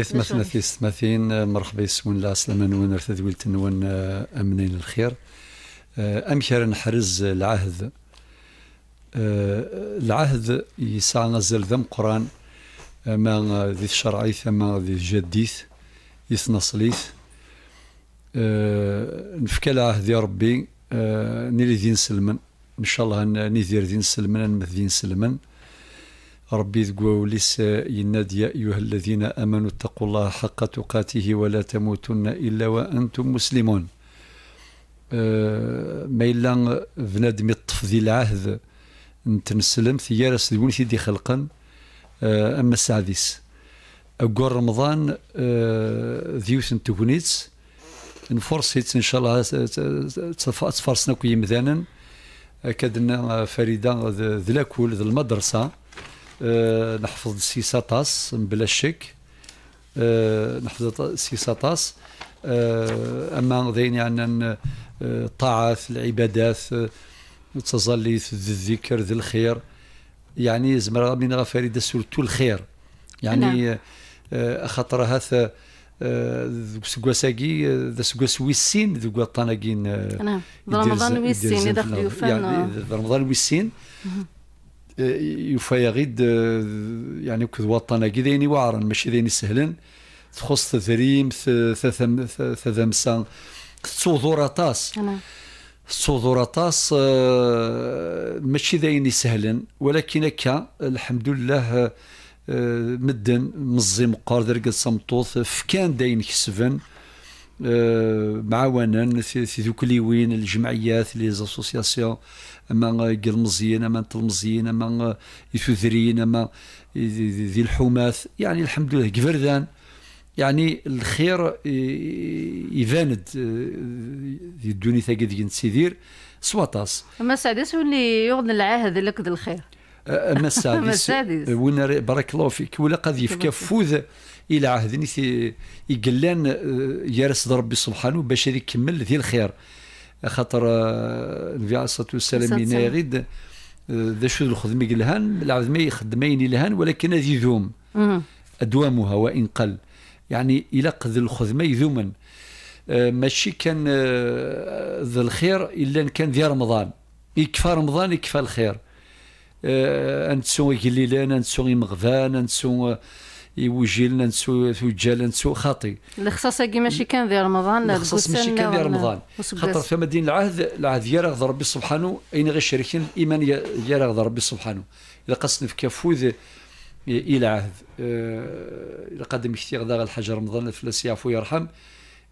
إث مثنى في ستماثين مرحبا يسون لا سلامة نون ارتدويل تنون آه، أمنين الخير آه، أمكر نحرز العهد آه، العهد يسعى نزل ذم قران ما ذي الشرعي ثم ذي الجديث يثنصليث نفكى العهد يا ربي نيلي ذين سلمن إن شاء الله ندير ذين سلمن نمث سلمن نسلمن ربي وليس ينادي يا أيها الذين آمنوا اتقوا الله حق تقاته ولا تموتن إلا وأنتم مسلمون أه، ما إلا بنادم يطف ذي العهد نتنسلم ثيارة سدون سيدي خلقا أه، أما السعديس أقول رمضان ذيوس أه، ذيوث تكونيت نفرصيت إن شاء الله تفرصنا كي مذانا اكدنا فريدة ذلاكول ذي المدرسة آه، نحفظ سي طاس بلا شك آه، نحفظ سي طاس آه، اما ذين يعني الطاعات العبادات التظليث الذكر ذي الخير يعني زمرا من غفاريد سورتو الخير يعني نعم. خاطر هذا سكواساكي ذا سكواس ذوك الطناكين طاناكين نعم يعني، رمضان ويسين يدخل يوفان يعني رمضان ويسين يوفا يغيد يعني كذ وطن كذيني ذيني واعرا ماشي ذيني سهلا تخص تذريم تذمسا تصوذور طاس تصوذور طاس آه، ماشي ذيني سهلا ولكن كا الحمد لله آه، مدن مزي مقار قد سمطوث فكان داين كسفن آه، معاونا في ذوك وين الجمعيات لي زاسوسياسيون اما قلمزيين اما طلمزيين اما يثوثريين اما ذي الحماث يعني الحمد لله قفردان يعني الخير يفاند يدوني ديال سيدير سواطاس اما السادس اللي يغنى العهد لك الخير اما السادس أه، وين بارك الله فيك ولا قد يفك فوذ الى عهدني يعني يقلان أه، يرس ربي سبحانه باش يكمل ذي الخير خاطر النبي آه، عليه الصلاه والسلام ينارد آه، ذا شو الخدم يقلهان العبد ما يخدمين لهان ولكن ذي ذوم ادوامها وان قل يعني الى قذ الخدمه يذوما آه، ماشي كان ذا الخير الا ان كان ذي رمضان يكفى رمضان يكفى الخير انت سوي مغفان انت سوي يوجي لنا نسو توجه لنا نسو خاطي الخصاصه كي ماشي كان ديال رمضان الخصاص ماشي كان ديال رمضان خاطر في مدينه العهد العهد يرى ربي سبحانه اين غير شركين ايمان يرى ربي سبحانه اذا قصنا في كفوذ إيه، الى عهد أه قدم كثير غدا الحاج رمضان الفلاسي يعفو يرحم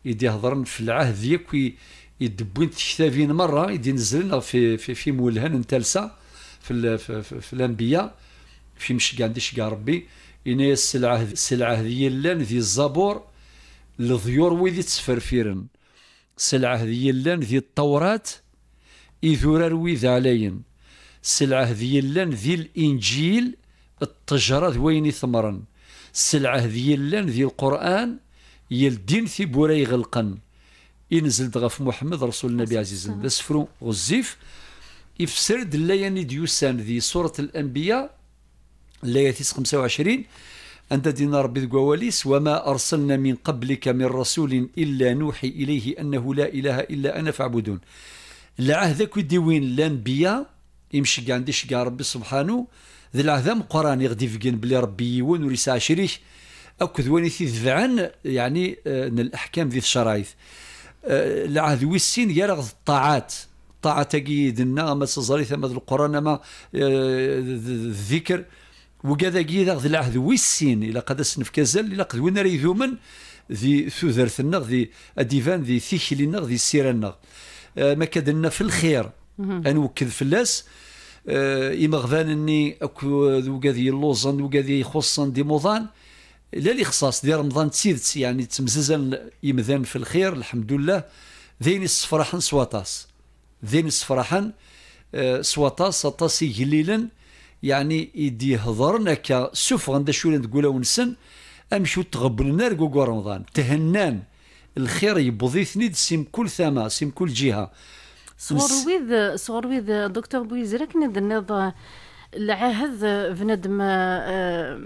يدي هضرن في العهد ياك يدبوين تكتافين مره يدي نزلنا في في في مولهن انتلسا في, في, في, في الانبياء في مشكا عندي شكا ربي إن السلعة السلعة هذه لان ذي الزبور لضيور ويدي تسفرفيرن السلعة هذه لان ذي التوراة إذورار ويد علين السلعة هذه لان ذي الإنجيل التجارة ويني ثمرن السلعة هذه لان ذي القرآن يلدين في بوري غلقن ينزل دغف محمد رسول النبي عزيز ذا سفرو غزيف يفسر دلاياني ديوسان ذي سورة الأنبياء الآية 25 أنت دين ربي قواليس وما أرسلنا من قبلك من رسول إلا نوحي إليه أنه لا إله إلا أنا فاعبدون العهد كدي وين الأنبياء يمشي كاع عندي شكاع ربي سبحانه ذا العهد مقران يغدي فكن بلي ربي يون وريسع شريك كذواني في ذعن يعني آه، ان الأحكام ذي الشرايط العهد آه، ويسين يرغ الطاعات طاعة تقيد النا ما تزريث ما القرآن ما الذكر آه، وكذاكي ذا غذي العهد ويسين الى قد اسنف كازال قد وين راه يذومن ذي ثوذرثنا ذي اديفان ذي ثيكلنا ذي سيرنا آه ما كدنا في الخير في فلاس آه إما اني أكو وكاذي اللوزن وكذي يخصن دي موضان لا لي خصاص ديال رمضان تيدت يعني تمززن يمذان في الخير الحمد لله ذين الصفرحن سواطاس ذين الصفرحن آه، سواطاس سواطاس اطاس يجليلن يعني يدي هضرن هكا سفغن دا شولان نقولها ونسن امشو تغبلنا لكوكو رمضان تهنان الخير يبضيثني سيم كل ثما سيم كل جهه صغور ويد صغور ويد دكتور بويزرك ندنض العهد بنادم آه،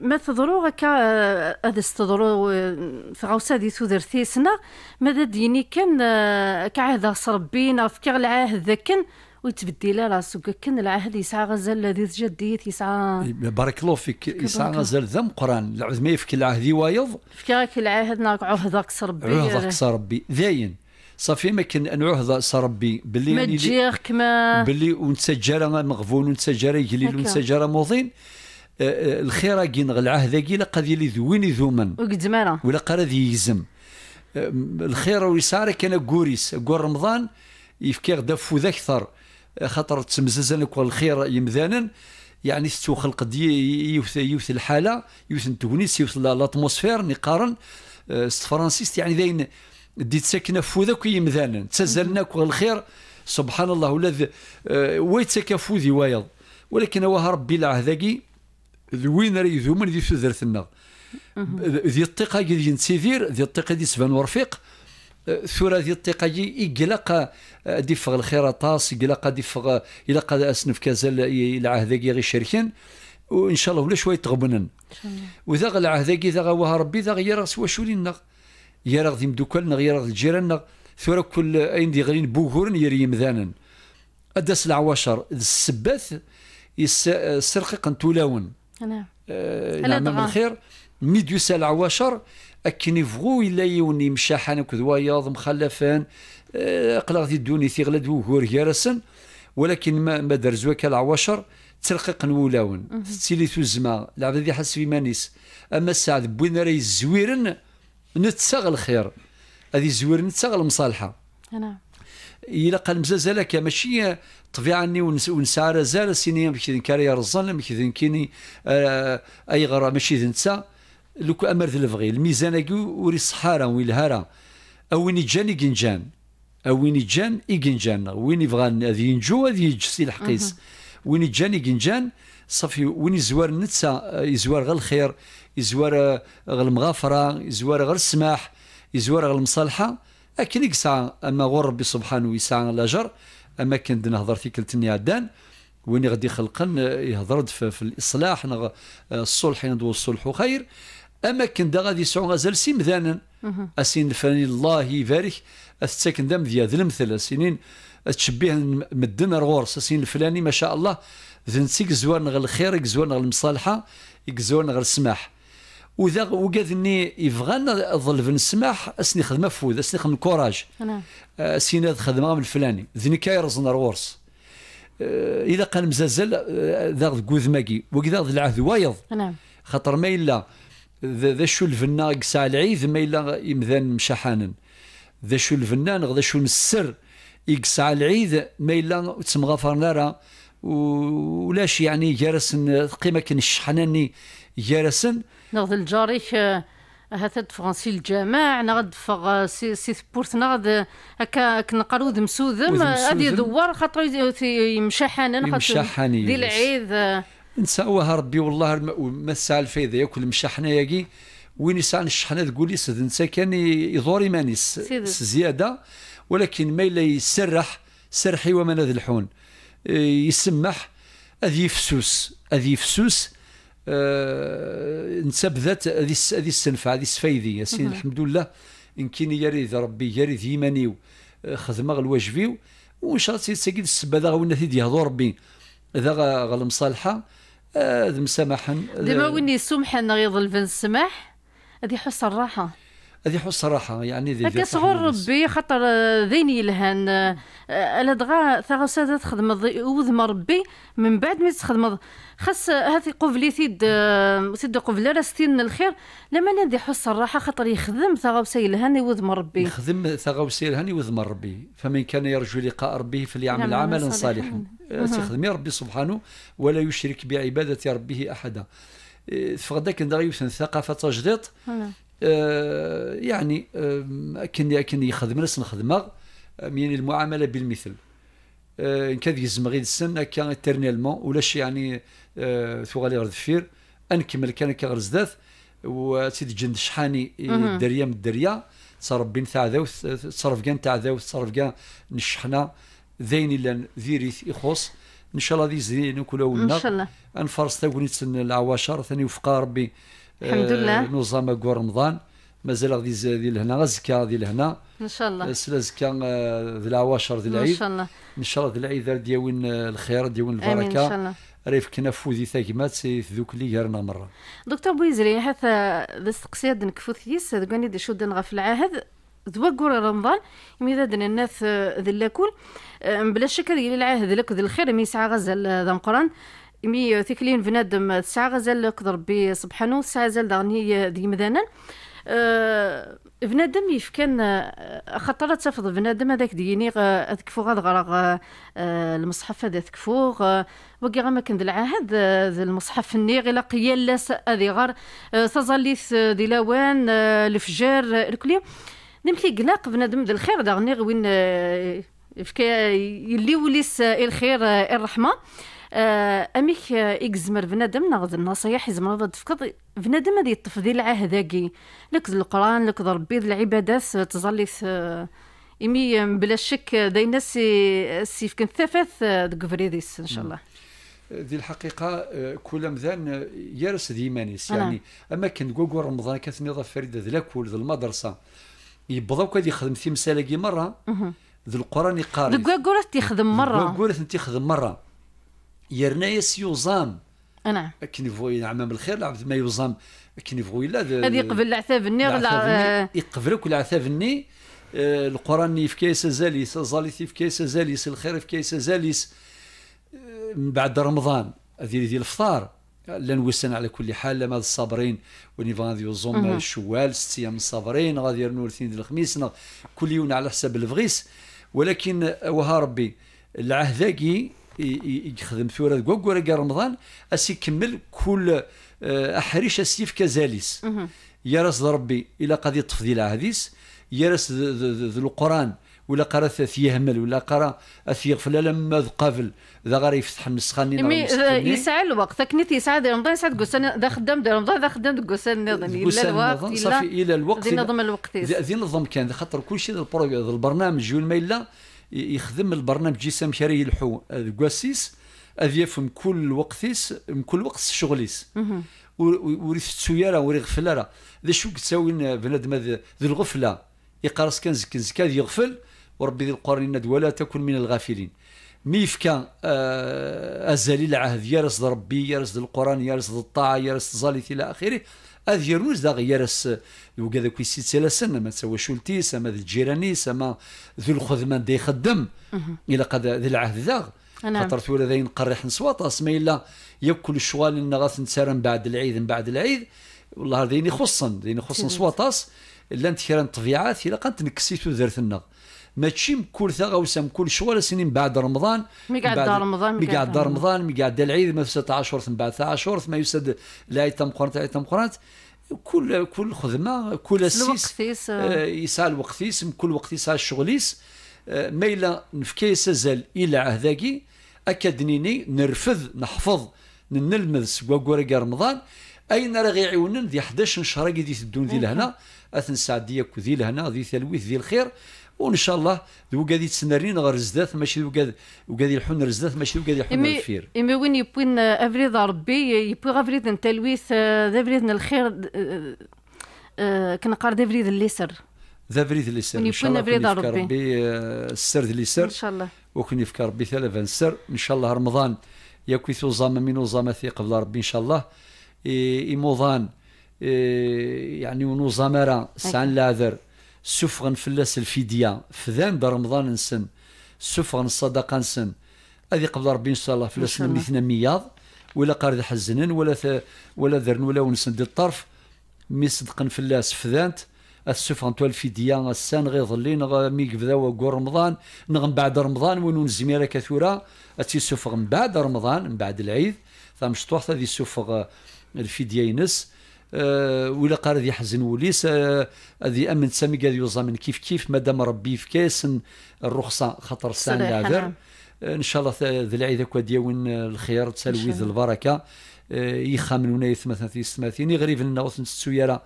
ما تضرو هكا هذا آه، استضرو ثغاوسا دي تودرتي سنا ماذا ديني كان آه، كعهد صربينا في كغ العهد ذاكن ويتبدل راسو كان العهد يسعى غزال لذيذ جديت يسعى إيه، بارك الله فيك يسعى غزال ذم قران العهد ما يفك العهد يوايض فك العهد ناك عهد قص ربي عهد قص ربي ذاين صافي ما كان ان عهد ربي باللي ما تجيخ كما باللي ونسجل مغفون ونسجل يجليل ونسجل موضين أه، أه، الخير كي العهد كي قد يلي ذوين ذومن وقدمانا ولا قرا يزم أه، الخير ويسارك كان كوريس كور رمضان يفكي غدا فوذ اكثر خاطر كل الخير يمذانا يعني ستو خلق دي يوث يوث الحاله يوث التونيس يوث لاتموسفير نقارن أه، ست فرانسيست يعني داين ديت ساكنه فوذك يمذانا كل الخير سبحان الله ولا أه، ويتسكا ذي وايض ولكن وها ربي هذاكي ذوين راه يذومن ذي ثدرتنا ذي الطيقه ذي نسيدير ذي الطيقه ذي سبان ورفيق ثورة ديال التقاجي يقلق آه، ديفغ الخيرطاس يقلق ديفغ يلقى اسنف كازال العهد غير شركين وان شاء الله ولا شويه تغبنن وذا العهد كي ذا وها ربي ذا غير سوا لنا يا راغ مدوكلنا يا راغ الجيران ثورة كل اين دي غلين بوغورن يري ذانن اداس العواشر السباث السرقيق آه، تولاون نعم, آه، نعم، الله الخير مي العواشر سال عواشر اكن يفغو الا يوني مشاحن وكذ وياض مخلفان آه، قلاغ في الدوني ثيغلد وهور يارسن ولكن ما ما زوك العواشر ترقق نولاون تو زما العبد ذي حس في مانيس اما السعد بوين راي زويرن نتساغ الخير هذه زويرن نتساغ المصالحه نعم الا قال مزازلك ماشي طبيعه اني ونسى رزال سيني مكذن كاري رزان مكذن كيني آه، اي غرا ماشي ذنسا لو كو امرت لفغي الميزان وري الصحارى وين الهارى اوين يجان يجنجان اوين وين يجان يجنجان وين يبغى هذه ينجو هذه يجسي الحقيس وين يجان يجنجان صافي وين يزوار النتسا يزوار غير الخير يزوار غير المغافره يزوار غير السماح يزوار غير المصالحه اكن يقسى اما غور ربي سبحانه ويسعى الاجر اما كان نهضر في كلتني عدان وين غادي يخلقن يهضر في الاصلاح الصلح يندو الصلح خير كان دا غادي غزال سي سيمذانا اسين الفلاني الله يبارك الساكن دام ديال المثل سنين تشبيه مدن غورس اسين الفلاني ما شاء الله ذنسيك زوان غير الخير زوان غير المصالحه زوان غير السماح وذا وقادني ظل في السماح اسني خدمه فود اسني خدمه كوراج نعم. آه، سينا خدمه من الفلاني ذني كايرزنا غورس آه، اذا قال مزازل آه، ذا كوذ ماكي وكذا العهد وايض نعم خاطر ما الا ذا شو الفنا قسا العيد ما إلا يمذان مشحانا ذا شو الفنا ذا شو السر يقسا العيد ما إلا تسمغا فرنارا ولاش يعني جارسن قيمة كن الشحناني جارسن نغد الجاريك هذا آه، دفغنسي الجماع نغد فغ آه، سي سبورت نغد آه، هكا كنقرو ذمسوذم غادي يدور خاطر يمشحانا خاطر ذي العيد نساوها ربي والله ما الساعه الفايده ياكل مشى حنايا وين يسعى الشحنه تقول لي سد نتا كان يضور ماني زياده ولكن ما الا يسرح سرحي وما هذا الحون آه، يسمح هذه يفسوس هذه يفسوس أه نتبذت هذه هذه السنفع هذه السفايدي يا سيدي الحمد لله ان كان يريد ربي يريد يمانيو آه، خدمه الواجبيو وان شاء الله تسكيد السبه ذا غونا تيدي ربي ذا غالمصالحه آه، مسامحا دابا آه، وين سمحا غيظل السماح هذه يحس الراحه هذه حس صراحه يعني ذي صغر ربي خاطر ذيني لهان الا آه، دغا ثغا تخدم وذم ربي من بعد ما تخدم خاص هذه قفلي سيد آه، سيد قبلة راستين الخير لما نادي حس صراحة خاطر يخدم ثغا وسيلهان يوذم ربي يخدم ثغا وسيلهان يوذم ربي فمن كان يرجو لقاء ربه فليعمل عملا صالحا آه، يا ربي سبحانه ولا يشرك بعباده ربه احدا فغدا كان يوثن ثقافه تجديد آه، يعني آه، كان كان يخدم ناس نخدمها آه، من المعامله بالمثل كان يزم غير السن ترنيلمون ولا ولاش يعني غالي غير دفير انكمل كان كغير زدات وسيد جند شحاني الدريه من الدريه بين تاع ذاوث تصرف كان تاع ذاوث تصرف كان نشحنا ذين الا ذيريث يخص ان شاء الله ذي زين وكل ان شاء الله انفرس تاكوني العواشر ثاني وفقا ربي الحمد لله آه، نظام رمضان مازال غادي ذي لهنا غزكا ذي لهنا ان شاء الله آه، سلا زكا آه، ذي العواشر ذي العيد ان شاء الله ان شاء الله ذي العيد ديوين الخير ديوين البركه ان شاء الله ثاك فوذي تاكمات ذوك اللي غيرنا مره دكتور بويزري حتى ذا نكفو ثيس هذا ذوكاني دي شو غا في العهد ذوكور رمضان مي ذادن الناس ذي لاكول بلا شك يلي العهد لك ذي الخير مي ساعه غزال ذا مقران مي ثيكلين فنادم ساعة غزال قدر ربي سبحانه ساعة غزال دغني دي مذانا أه بنادم يفكان أه، خطرة تفض بنادم هذاك ديني هذاك فوق أه، هذا غرق المصحف هذاك فوق وكي غما كند العهد أه، المصحف الني غير لاس هذي غار تظليث ديلاوان الفجار الكلي نمشي قلاق بنادم ذا الخير دغني وين يفكا يلي وليس الخير الرحمه آه، اميك اكزمر بنادم ناخذ النصيح يزمر تفكر بنادم هذه يطف ذي العهداكي لك القران لك ربي العبادات تظلي إمي بلا شك داينا سي سيفكن ثفث آه، دك إن شاء نعم. الله دي الحقيقة آه، كل مذان يرس ديمانيس يعني أما كان كوكو رمضان كانت نظافة فريدة ذي كول ذا المدرسة يبضاو كادي يخدم في تمثالاكي مرة ذي القرآن يقارن كوكو تيخدم مرة كوكو تيخدم مرة يرنايس يوزام نعم كي نفوي عمام الخير لعبد ما يوزام كي نفوي لا هذه آه. قبل العثاب الني غلا يقبلك العثاب آه، الني القران في كيس زاليس زاليس في كيس زاليس الخير في كيس زاليس آه، من بعد رمضان هذه ديال الفطار لا نوسن على كل حال لما الصابرين وني غادي زوم الشوال ست ايام الصابرين غادي يرنوا الاثنين الخميس كل يوم على حساب الفغيس ولكن وها ربي العهد ذاكي يخدم ثورة دقوا وراء رمضان أسي كمل كل آه، أحريش أسيف كزاليس راس ربي إلى قضية تفضيل عهديس يا ذو القرآن ولا قرا يهمل ولا قرا يغفل لما قافل ذا غير يفتح المسخاني مي يسعى الوقت كنت يسعى رمضان يسعى كوسان ذا خدام رمضان ذا خدام ديال كوسان النظام الى الوقت صافي الى الوقت ذي نظم الوقت ذي نظم كان خاطر كل شيء البرنامج والما الا يخدم البرنامج جسم شاري يلحو الكواسيس اذ يفهم كل وقتيس كل وقت شغليس وريث تسويرا وريغفل راه ذا شو تساوي بنادم ذي الغفله يقرص كان زكا يغفل وربي ذي القرن ولا تكن من الغافلين ميفكا آه ازالي العهد يرصد ربي يرصد القران يرصد الطاعه يرصد الظالث الى اخره اذيروز دا داغ يرس وكذا كي سيت لاسن ما تسوى شولتي سما ذي الجيراني سما ذو الخذمان دي يخدم الى قد ذي العهد ذا نعم. خاطر ثورة ذاين قريح نصواطا سما الا ياكل الشوال ان غاث نتسارى من بعد العيد من بعد العيد والله ذين يخصن ذين يخصن صواطاس الا انت كرا الطبيعات الا قد تنكسيتو ذرثنا ماشي ثغه وسم كل شوارع سنين بعد رمضان مي دار رمضان مي دار رمضان مي العيد ما في 16 ثم بعد 16 ثم يسد لا يتم قرنت لا يتم قرنت كل كل خدمه كل سيس آه يسعى الوقتيس كل وقت يسال الشغليس آه ما الا نفكي سازال الى عهداكي اكدنيني نرفض نحفظ نلمذ سكواكورا رمضان اين راه غيعاونن ذي 11 شهر كي دي تدون ذي لهنا اثن سعديه كو ذي لهنا ذي تلويث ذي الخير وان شاء الله ذوقا ذي تسنرين غير زداد ماشي ذوقا ذوقا يحن زداد ماشي ذوقا ذي الحن الفير إمي وين يبوين أفريد ربي يبوي أفريد التلويث آه، أفريد الخير آه، آه، كنقار أفريد اليسر ذا اللي اليسر ان شاء الله يكون يفكر ربي السر اليسر ان شاء الله وكن يفكر ربي ثلاثة السر ان شاء الله رمضان يكوي زام من زام في قبل ربي ان شاء الله إي موضان يعني ونوزامة سان لاذر سفغن فلاس الفدية فذان برمضان نسن سفغن الصدقة نسن هذه قبل ربي إن شاء الله فلاس مثنى مياض ولا قارد حزنن ولا ث... ولا ذرن ولا ونسن دي الطرف مي صدقن فلاس فذانت السفغن تو الفدية السان غير ظلين مي قبدا وقور رمضان نغم بعد رمضان ونون زميرة كثورة أتي سفغن بعد رمضان من بعد العيد ثم شطوح هذه سفغ الفدية ينس آه، ولا قال ذي حزن وليس آه، ذي امن سامي قال يوزامن كيف كيف مادام ربي في كاس الرخصه خطر سان ناذر نعم. آه، ان شاء الله ذي العيد دياون الخير تسلويذ البركه يخامن ونايث مثلا في السماثين يغريف لنا وثن السويره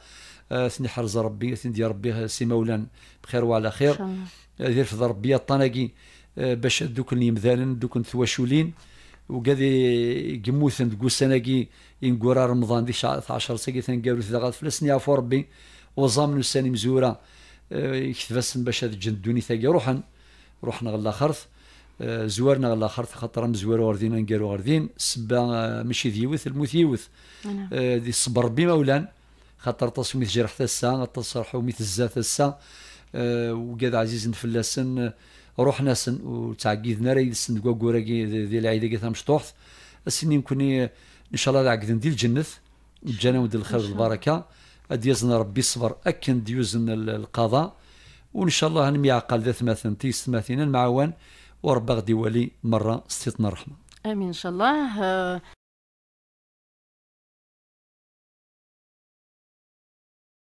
ثني حرز ربي ثني ديال ربي سي مولان بخير وعلى خير ذي رفض ربي الطناقي باش دوك اللي مذالن دوك ثواشولين وقادي يموتن تقول السناكي ينقورا رمضان دي 10 ساكي تنقابلو في دغات فلسن يعفو ربي وزامن السني مزورة آه، يكتفسن باش هاد الجن دوني ثاقي روحن روحنا غلا خرث آه، زوارنا غلا خرث خاطر مزوار واردين نقالو واردين سبا ماشي ذيوث الموت يوث نعم. آه، دي الصبر ربي مولان خاطر تصميت جرح تسا تصرحو ميت الزا تسا وقاد عزيز نفلاسن روحنا سن وتعقيدنا راي سن كوكورا ذي العيدة كي مشطوحت السن يمكن ان شاء الله عقد ندير الجنث الجنة ودي الخير البركة اديزنا ربي الصبر اكن ديوزن القضاء وان شاء الله هنمي عقل ذات ثماثن تيس ثماثين وربي غدي يولي مرة استيطنا الرحمة امين ان شاء الله آه،